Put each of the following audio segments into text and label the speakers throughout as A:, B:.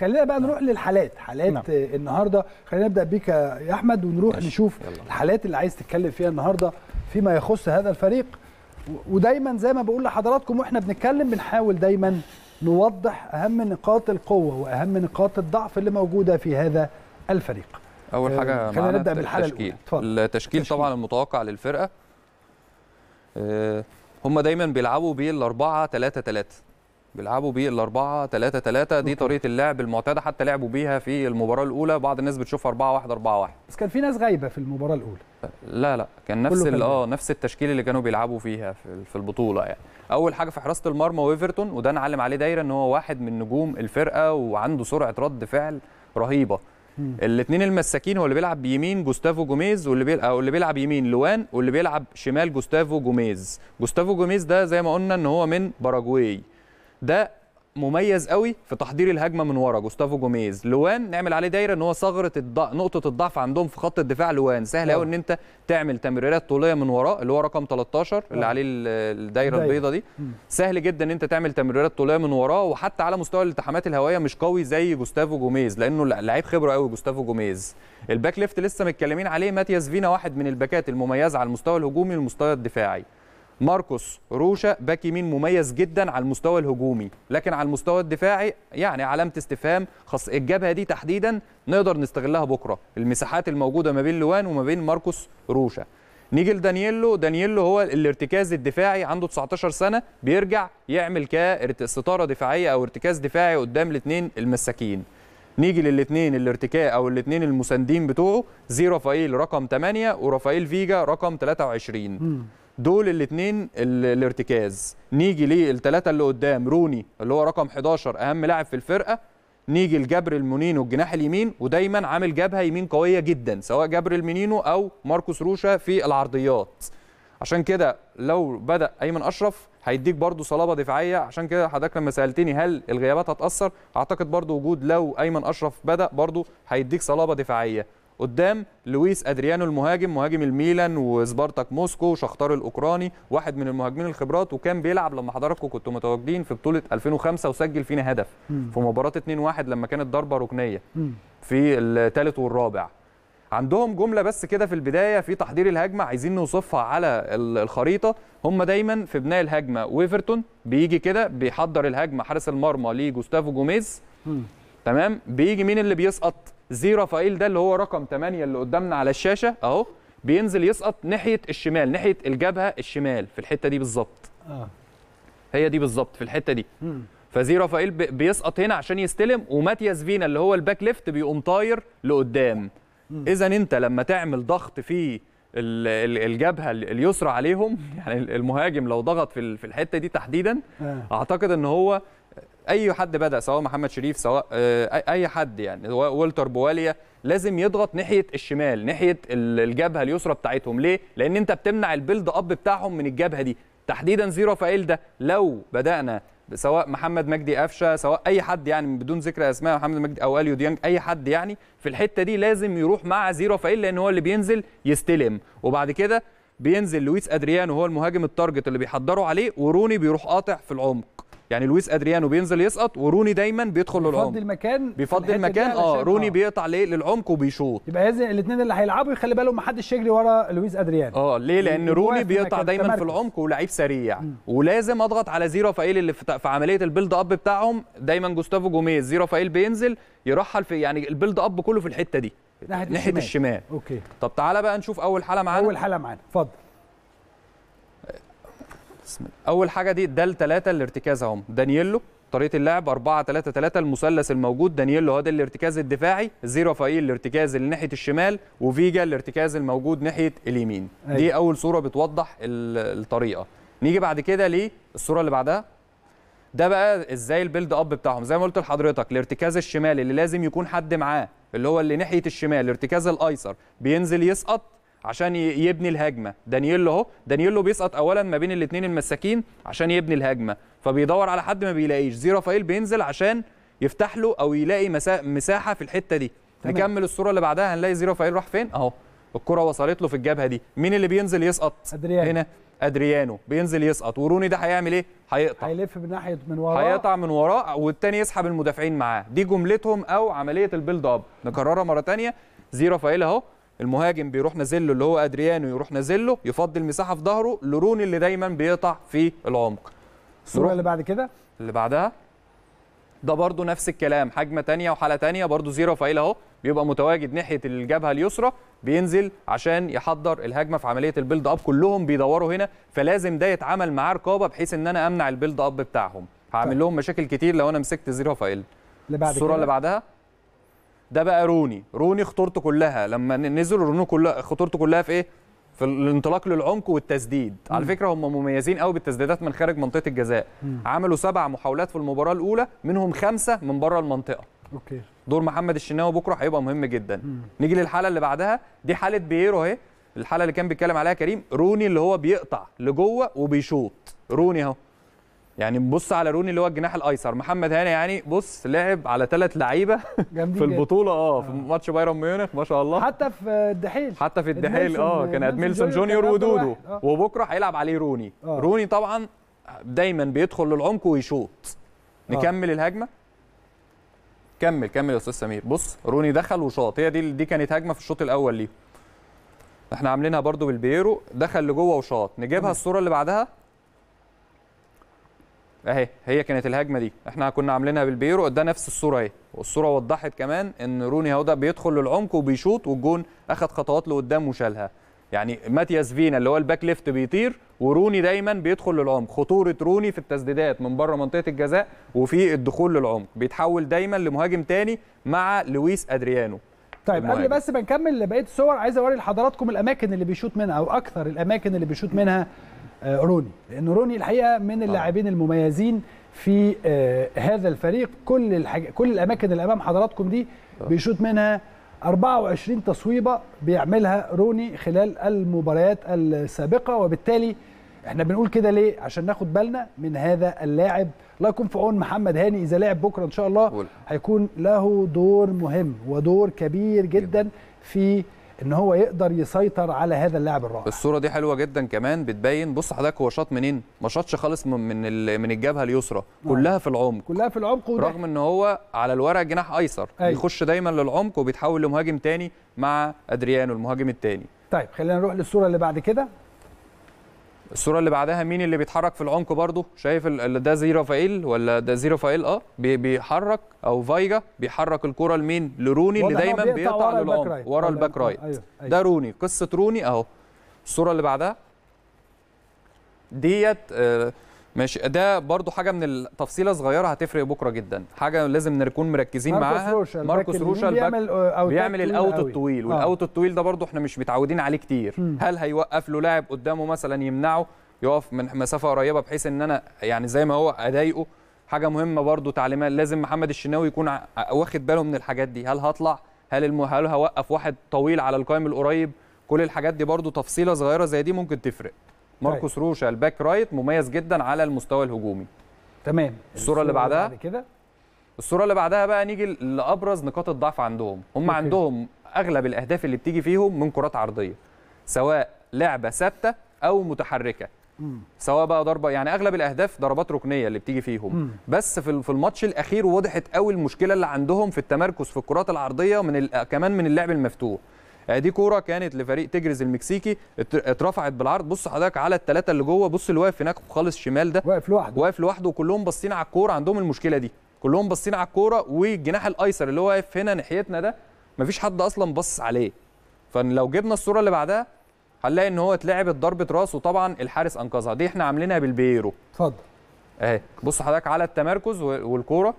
A: خلينا بقى نروح نعم. للحالات حالات نعم. النهارده خلينا نبدا بيك يا احمد ونروح ماشي. نشوف يلا. الحالات اللي عايز تتكلم فيها النهارده فيما يخص هذا الفريق ودايما زي ما بقول لحضراتكم واحنا بنتكلم بنحاول دايما نوضح اهم نقاط القوه واهم نقاط الضعف اللي موجوده في هذا الفريق
B: اول حاجه آه، خلينا نبدا بالحاله التشكيل. التشكيل التشكيل طبعا المتوقع للفرقه آه، هم دايما بيلعبوا بالاربعه الأربعة 3 3 بيلعبوا بيه الأربعة 3 3 دي طريقة اللعب المعتادة حتى لعبوا بيها في المباراة الأولى بعض الناس بتشوفها 4 1 4 1
A: بس كان في ناس غايبة في المباراة الأولى
B: لا لا كان نفس اه نفس التشكيل اللي كانوا بيلعبوا فيها في, في البطولة يعني أول حاجة في حراسة المرمى وإيفرتون وده نعلم عليه دايرة إن هو واحد من نجوم الفرقة وعنده سرعة رد فعل رهيبة الاثنين المساكين هو اللي بيلعب بيمين جوستافو جوميز واللي بيلعب او اللي بيلعب يمين لوان واللي بيلعب شمال جوستافو جوميز جوستافو جوميز ده زي ما قلنا ان هو من باراجواي ده مميز قوي في تحضير الهجمه من ورا جوستافو جوميز لوان نعمل عليه دايره ان هو ثغره الضع... نقطه الضعف عندهم في خط الدفاع لوان سهل قوي ان انت تعمل تمريرات طوليه من وراه اللي هو رقم 13 اللي عليه الدايره البيضاء دي سهل جدا ان انت تعمل تمريرات طوليه من وراه وحتى على مستوى الالتحامات الهوائيه مش قوي زي جوستافو جوميز لانه لعيب خبره قوي جوستافو جوميز الباك ليفت لسه متكلمين عليه ماتياس فينا واحد من الباكات المميزه على المستوى الهجومي والمستوى الدفاعي ماركوس روشا باك يمين مميز جدا على المستوى الهجومي لكن على المستوى الدفاعي يعني علامه استفهام خاص الجبهه دي تحديدا نقدر نستغلها بكره المساحات الموجوده ما بين لوان وما بين ماركوس روشا نيجي لدانييلو دانييلو هو الارتكاز الدفاعي عنده 19 سنه بيرجع يعمل كستاره دفاعيه او ارتكاز دفاعي قدام الاثنين المساكين نيجي للاثنين الارتكاء او الاثنين المساندين بتوعه زي رافائيل رقم 8 ورافائيل فيجا رقم 23 دول الاثنين الارتكاز نيجي للثلاثه اللي قدام روني اللي هو رقم 11 اهم لاعب في الفرقه نيجي لجبر المونينو الجناح اليمين ودايما عامل جبهه يمين قويه جدا سواء جبر المنينو او ماركوس روشا في العرضيات عشان كده لو بدا ايمن اشرف هيديك برضو صلابه دفاعيه عشان كده حضرتك لما سالتني هل الغيابات هتاثر اعتقد برضو وجود لو ايمن اشرف بدا برضو هيديك صلابه دفاعيه قدام لويس ادريانو المهاجم مهاجم الميلان وسبارتاك موسكو وشختار الاوكراني واحد من المهاجمين الخبرات وكان بيلعب لما حضراتكم كنتوا متواجدين في بطوله 2005 وسجل فينا هدف مم. في مباراه 2-1 لما كانت ضربه ركنيه في الثالث والرابع عندهم جمله بس كده في البدايه في تحضير الهجمه عايزين نوصفها على الخريطه هم دايما في بناء الهجمه ويفرتون بيجي كده بيحضر الهجمه حارس المرمى لجوستافو جوميز تمام بيجي مين اللي بيسقط زي رافائيل ده اللي هو رقم 8 اللي قدامنا على الشاشه اهو بينزل يسقط ناحيه الشمال ناحيه الجبهه الشمال في الحته دي بالظبط اه هي دي بالظبط في الحته دي مم. فزي رافائيل بيسقط هنا عشان يستلم وماتياس فينا اللي هو الباك ليفت بيقوم طاير لقدام اذا انت لما تعمل ضغط في الجبهه اليسرى عليهم يعني المهاجم لو ضغط في الحته دي تحديدا آه. اعتقد ان هو اي حد بدا سواء محمد شريف سواء آه، اي حد يعني ولتر بواليا لازم يضغط ناحيه الشمال ناحيه الجبهه اليسرى بتاعتهم ليه لان انت بتمنع البيلد اب بتاعهم من الجبهه دي تحديدا زيرو فايل ده لو بدانا سواء محمد مجدي قفشه سواء اي حد يعني بدون ذكر اسماء محمد مجدي او اليو ديانج اي حد يعني في الحته دي لازم يروح مع زيرو فايل لان هو اللي بينزل يستلم وبعد كده بينزل لويس ادريانو هو المهاجم التارجت اللي بيحضروا عليه وروني بيروح قاطع في العمق يعني لويس ادريانو بينزل يسقط وروني دايما بيدخل للعمق بيفضل
A: المكان بيفضل المكان اه روني آه.
B: بيقطع ليه للعمق وبيشوط
A: يبقى هذه الاثنين اللي هيلعبوا يخلي بالهم ما حدش يجري ورا لويس ادريانو
B: اه ليه لان روني بيقطع دايما في العمق ولعيب سريع م. ولازم اضغط على زي رافائيل اللي في عمليه البيلد اب بتاعهم دايما جوستافو جوميز زي رافائيل بينزل يرحل في يعني البيلد اب كله في الحته دي ناحيه الشمال. الشمال اوكي طب تعالى بقى نشوف اول حاله معانا اول حاله معانا اتفضل بسم الله اول حاجه دي ده الثلاثه الارتكاز اهم دانييلو طريقه اللعب 4 3 3 المثلث الموجود دانييلو هو ده الارتكاز الدفاعي زي رافائيل الارتكاز اللي ناحيه الشمال وفيجا الارتكاز الموجود ناحيه اليمين أيوة. دي اول صوره بتوضح الطريقه نيجي بعد كده للصوره اللي بعدها ده بقى ازاي البيلد اب بتاعهم زي ما قلت لحضرتك الارتكاز الشمالي اللي لازم يكون حد معاه اللي هو اللي ناحيه الشمال الارتكاز الايسر بينزل يسقط عشان يبني الهجمه دانييلو اهو دانييلو بيسقط اولا ما بين الاثنين المساكين عشان يبني الهجمه فبيدور على حد ما بيلاقيش زي رافائيل بينزل عشان يفتح له او يلاقي مسا... مساحه في الحته دي تمام. نكمل الصوره اللي بعدها هنلاقي زي رافائيل راح فين اهو الكره وصلت له في الجبهه دي مين اللي بينزل يسقط أدريانو. هنا ادريانو بينزل يسقط وروني ده هيعمل ايه هيقطع هيلف من ناحيه من وراه هيقطع من وراه والتاني يسحب المدافعين معاه دي جملتهم او عمليه البيلد اب نكررها مره ثانيه زي رافائيل اهو المهاجم بيروح نازل اللي هو ادريانو يروح نازل يفضي المساحه في ظهره لروني اللي دايما بيقطع في العمق
A: الصوره اللي بعد كده
B: اللي بعدها ده برضو نفس الكلام حجمه تانية وحاله تانية برضو زيرو فايل اهو بيبقى متواجد ناحيه الجبهه اليسرى بينزل عشان يحضر الهجمه في عمليه البيلد اب كلهم بيدوروا هنا فلازم ده يتعمل معاه رقابه بحيث ان انا امنع البيلد اب بتاعهم هعمل طيب. لهم مشاكل كتير لو انا مسكت زيرو فايل
A: اللي بعد الصوره اللي بعدها
B: ده بقى روني روني خطورته كلها لما نزل روني كلها خطورته كلها في ايه في الانطلاق للعمق والتسديد مم. على فكره هم مميزين قوي بالتسديدات من خارج منطقه الجزاء مم. عملوا سبع محاولات في المباراه الاولى منهم خمسه من بره المنطقه اوكي دور محمد الشناوي بكره هيبقى مهم جدا مم. نيجي للحاله اللي بعدها دي حاله بييرو اهي الحاله اللي كان بيتكلم عليها كريم روني اللي هو بيقطع لجوه وبيشوط روني اهو يعني بص على روني اللي هو الجناح الايسر محمد هاني يعني بص لعب على ثلاث لعيبه
A: في البطوله
B: اه في آه. ماتش بايرن ميونخ ما شاء الله حتى
A: في الدحيل
B: حتى في الدحيل اه كان ادميلسون جونيور ودودو آه. وبكره هيلعب عليه روني آه. روني طبعا دايما بيدخل للعمق ويشوط اه. نكمل الهجمه كمل كمل يا استاذ سمير بص روني دخل وشاط هي دي دي كانت هجمه في الشوط الاول ليه احنا عاملينها برده بالبيرو دخل لجوه وشاط نجيبها الصوره اللي بعدها اهي هي كانت الهجمه دي احنا كنا عاملينها بالبيرو ده نفس الصوره اهي والصوره وضحت كمان ان روني هودا بيدخل للعمق وبيشوط والجون اخد خطوات لقدام وشالها يعني ماتياس فينا اللي هو الباك ليفت بيطير وروني دايما بيدخل للعمق خطوره روني في التسديدات من بره منطقه الجزاء وفي الدخول للعمق بيتحول دايما لمهاجم تاني مع لويس ادريانو طيب المهاجم. قبل
A: بس ما نكمل بقيه الصور عايز اوري لحضراتكم الاماكن اللي بيشوط منها او اكثر الاماكن اللي بيشوط منها آه، روني لان روني الحقيقه من اللاعبين المميزين في آه، هذا الفريق كل الحاج... كل الاماكن اللي امام حضراتكم دي بيشوط منها 24 تصويبه بيعملها روني خلال المباريات السابقه وبالتالي احنا بنقول كده ليه عشان ناخد بالنا من هذا اللاعب الله يكون في عون محمد هاني اذا لعب بكره ان شاء الله هيكون له دور مهم ودور كبير جدا في ان هو يقدر يسيطر على هذا اللاعب الرائع
B: الصوره دي حلوه جدا كمان بتبين بص حضرتك هو شاط منين ما شاطش خالص من من الجبهه اليسرى آه. كلها في العمق كلها في العمق وده. رغم ان هو على الورق جناح ايسر أي. أيوه. بيخش دايما للعمق وبيتحول لمهاجم تاني مع ادريانو المهاجم التاني
A: طيب خلينا نروح للصوره اللي بعد كده
B: الصوره اللي بعدها مين اللي بيتحرك في العمق برضه شايف ده زي رافائيل ولا ده زي رافائيل اه بيحرك او فايجا بيحرك الكره لمين لروني اللي دايما بيقطع للعمق ورا أيوة، الباك رايت أيوه. أيوه. ده روني قصه روني اهو الصوره اللي بعدها ديت آه ماشي ده برضو حاجه من التفصيله صغيره هتفرق بكره جدا حاجه لازم نكون مركزين ماركوس معاها روشا ماركوس روشا بيعمل, أوتات بيعمل الاوت الطويل آه. والاوت الطويل ده برضو احنا مش متعودين عليه كتير م. هل هيوقف له لاعب قدامه مثلا يمنعه يقف من مسافه قريبه بحيث ان انا يعني زي ما هو اضايقه حاجه مهمه برضو تعليمات لازم محمد الشناوي يكون واخد باله من الحاجات دي هل هطلع هل المه... هل هوقف واحد طويل على القائم القريب كل الحاجات دي برضو تفصيله صغيره زي دي ممكن تفرق ماركوس طيب. روشا الباك رايت مميز جدا على المستوى الهجومي تمام الصوره اللي بعدها بعد كده الصوره اللي بعدها بقى نيجي لابرز نقاط الضعف عندهم هم أوكي. عندهم اغلب الاهداف اللي بتيجي فيهم من كرات عرضيه سواء لعبه ثابته او متحركه مم. سواء بقى ضربه يعني اغلب الاهداف ضربات ركنيه اللي بتيجي فيهم مم. بس في في الماتش الاخير وضحت قوي المشكله اللي عندهم في التمركز في الكرات العرضيه من كمان من اللعب المفتوح آه، دي كوره كانت لفريق تجرز المكسيكي اترفعت بالعرض بص حضرتك على الثلاثه اللي جوه بص اللي واقف هناك خالص شمال ده واقف لوحده واقف لوحده وكلهم باصين على الكوره عندهم المشكله دي كلهم باصين على الكوره والجناح الايسر اللي هو واقف هنا ناحيتنا ده مفيش حد اصلا بص عليه فلو جبنا الصوره اللي بعدها هنلاقي ان هو اتلعبت ضربه راس وطبعا الحارس انقذها دي احنا عاملينها بالبيرو اتفضل اهي بص حضرتك على التمركز والكوره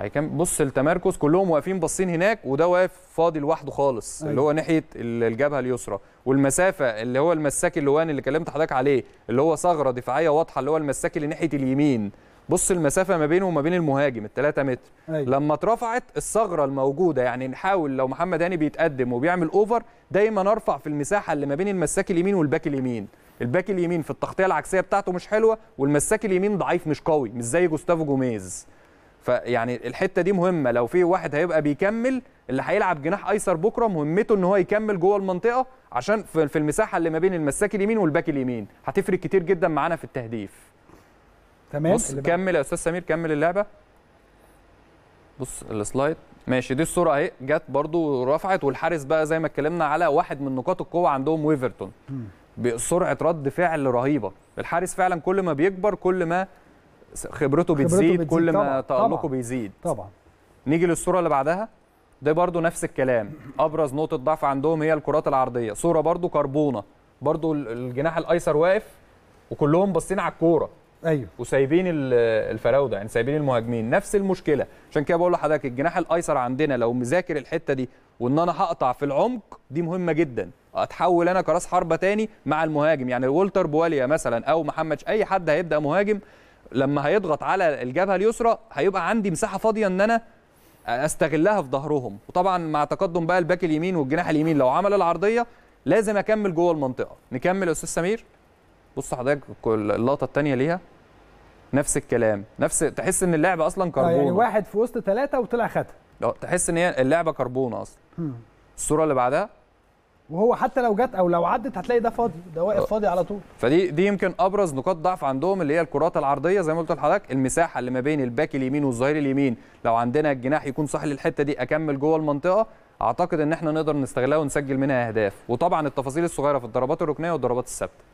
B: هيكمل بص التمركز كلهم واقفين باصين هناك وده واقف فاضي لوحده خالص أيوة. اللي هو ناحيه الجبهه اليسرى والمسافه اللي هو المساك اللوان اللي كلمت حضرتك عليه اللي هو ثغره دفاعيه واضحه اللي هو المساك اللي ناحيه اليمين بص المسافه ما بينه وما بين المهاجم ال 3 متر أيوة. لما اترفعت الثغره الموجوده يعني نحاول لو محمد هاني بيتقدم وبيعمل اوفر دايما ارفع في المساحه اللي ما بين المساك اليمين والباك اليمين الباك اليمين في التغطيه العكسيه بتاعته مش حلوه والمساك اليمين ضعيف مش قوي مش زي جوستافو جوميز فيعني الحته دي مهمه لو في واحد هيبقى بيكمل اللي هيلعب جناح ايسر بكره مهمته ان هو يكمل جوه المنطقه عشان في المساحه اللي ما بين المساك اليمين والباك اليمين هتفرق كتير جدا معانا في التهديف تمام بص كمل يا استاذ سمير كمل اللعبه بص السلايد ماشي دي الصوره اهي جت برضو رفعت والحارس بقى زي ما اتكلمنا على واحد من نقاط القوه عندهم ويفرتون بسرعه رد فعل رهيبه الحارس فعلا كل ما بيكبر كل ما خبرته بتزيد, بتزيد كل ما تألقه بيزيد طبعا نيجي للصوره اللي بعدها ده برضو نفس الكلام ابرز نقطه ضعف عندهم هي الكرات العرضيه صوره برضو كربونه برضو الجناح الايسر واقف وكلهم باصين على الكوره ايوه وسايبين الفراوده يعني سايبين المهاجمين نفس المشكله عشان كده بقول لحضرتك الجناح الايسر عندنا لو مذاكر الحته دي وان انا هقطع في العمق دي مهمه جدا اتحول انا كراس حربه تاني مع المهاجم يعني وولتر بواليا مثلا او محمد اي حد هيبدا مهاجم لما هيضغط على الجبهه اليسرى هيبقى عندي مساحه فاضيه ان انا استغلها في ظهرهم وطبعا مع تقدم بقى الباك اليمين والجناح اليمين لو عمل العرضيه لازم اكمل جوه المنطقه نكمل يا استاذ سمير بص حضرتك اللقطه الثانيه ليها نفس الكلام نفس تحس ان اللعبه اصلا كربون آه، يعني
A: واحد في وسط ثلاثه
B: وطلع خدها آه، تحس ان هي اللعبه كربون اصلا الصوره اللي بعدها
A: وهو حتى لو جت او لو عدت هتلاقي ده فاضي ده واقف أه. فاضي على طول
B: فدي دي يمكن ابرز نقاط ضعف عندهم اللي هي الكرات العرضيه زي ما قلت لحضرتك المساحه اللي ما بين الباك اليمين والظهير اليمين لو عندنا الجناح يكون صح للحته دي اكمل جوه المنطقه اعتقد ان احنا نقدر نستغلها ونسجل منها اهداف وطبعا التفاصيل الصغيره في الضربات الركنيه والضربات الثابته